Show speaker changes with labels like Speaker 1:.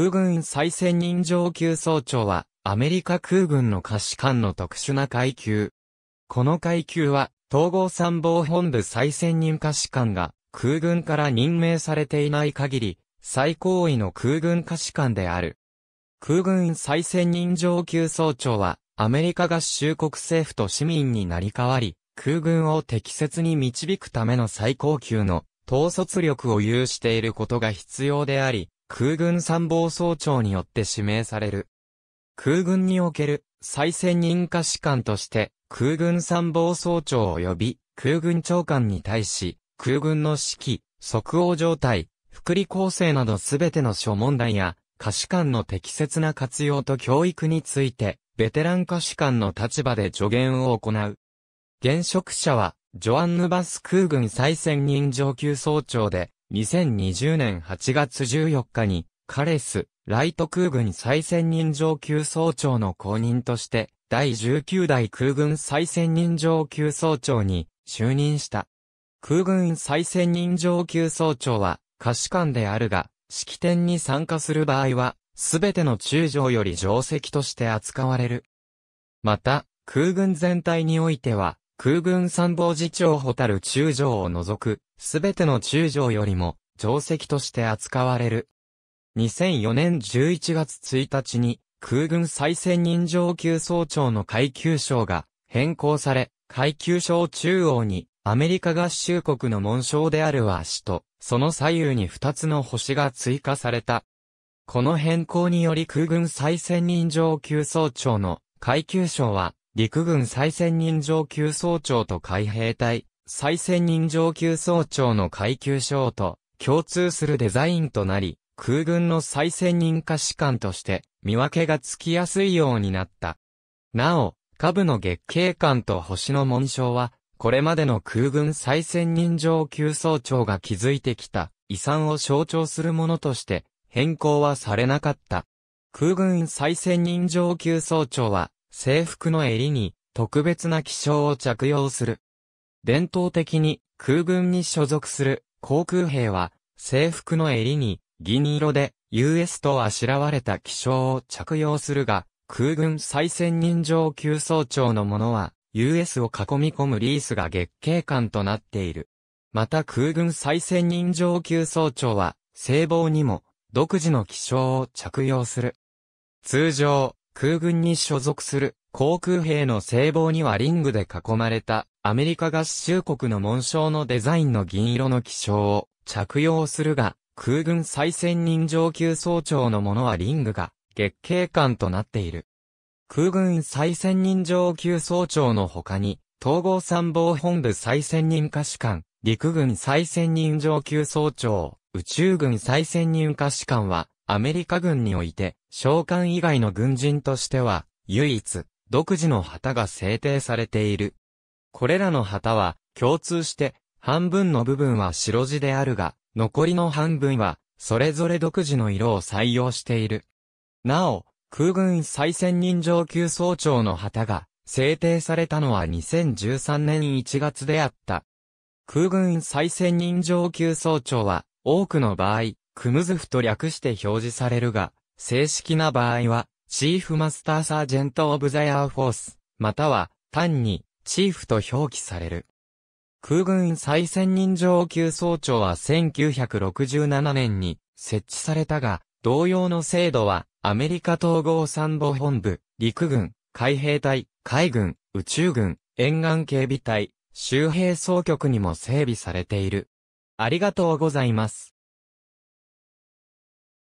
Speaker 1: 空軍再選任上級総長は、アメリカ空軍の下士官の特殊な階級。この階級は、統合参謀本部再選任可視官が、空軍から任命されていない限り、最高位の空軍可視官である。空軍再選任上級総長は、アメリカ合衆国政府と市民になり代わり、空軍を適切に導くための最高級の統率力を有していることが必要であり、空軍参謀総長によって指名される。空軍における再選任下士官として空軍参謀総長及び空軍長官に対し空軍の指揮、即応状態、福利構成などすべての諸問題や下士官の適切な活用と教育についてベテラン下士官の立場で助言を行う。現職者はジョアンヌ・バス空軍再選任上級総長で2020年8月14日に、カレス、ライト空軍最専任上級総長の後任として、第19代空軍最専任上級総長に就任した。空軍最専任上級総長は、可視官であるが、式典に参加する場合は、すべての中将より上席として扱われる。また、空軍全体においては、空軍参謀次長ホタル中将を除く、すべての中将よりも、定石として扱われる。2004年11月1日に、空軍再選任上級総長の階級章が変更され、階級章中央に、アメリカ合衆国の紋章である和紙と、その左右に2つの星が追加された。この変更により空軍再選任上級総長の階級章は、陸軍最専任上級総長と海兵隊、最専任上級総長の階級賞と共通するデザインとなり、空軍の最専任下士官として見分けがつきやすいようになった。なお、下部の月経官と星の紋章は、これまでの空軍最専任上級総長が築いてきた遺産を象徴するものとして変更はされなかった。空軍最専任上級総長は制服の襟に特別な気象を着用する。伝統的に空軍に所属する航空兵は制服の襟に銀色で US とあしらわれた気象を着用するが、空軍最先人上級総長のものは US を囲み込むリースが月経感となっている。また空軍最先人上級総長は、西望にも独自の気象を着用する。通常、空軍に所属する航空兵の制帽にはリングで囲まれたアメリカ合衆国の紋章のデザインの銀色の気象を着用するが、空軍再選任上級総長のものはリングが月経官となっている。空軍再選任上級総長の他に、統合参謀本部再選任下士官、陸軍再選任上級総長、宇宙軍再選任下士官は、アメリカ軍において、召喚以外の軍人としては、唯一、独自の旗が制定されている。これらの旗は、共通して、半分の部分は白地であるが、残りの半分は、それぞれ独自の色を採用している。なお、空軍最先任上級総長の旗が、制定されたのは2013年1月であった。空軍最先任上級総長は、多くの場合、クムズフと略して表示されるが、正式な場合は、チーフマスターサージェント・オブ・ザ・ヤーフォース、または、単に、チーフと表記される。空軍最先任上級総長は1967年に設置されたが、同様の制度は、アメリカ統合参謀本部、陸軍、海兵隊、海軍、宇宙軍、沿岸警備隊、周辺総局にも整備されている。ありがとうございます。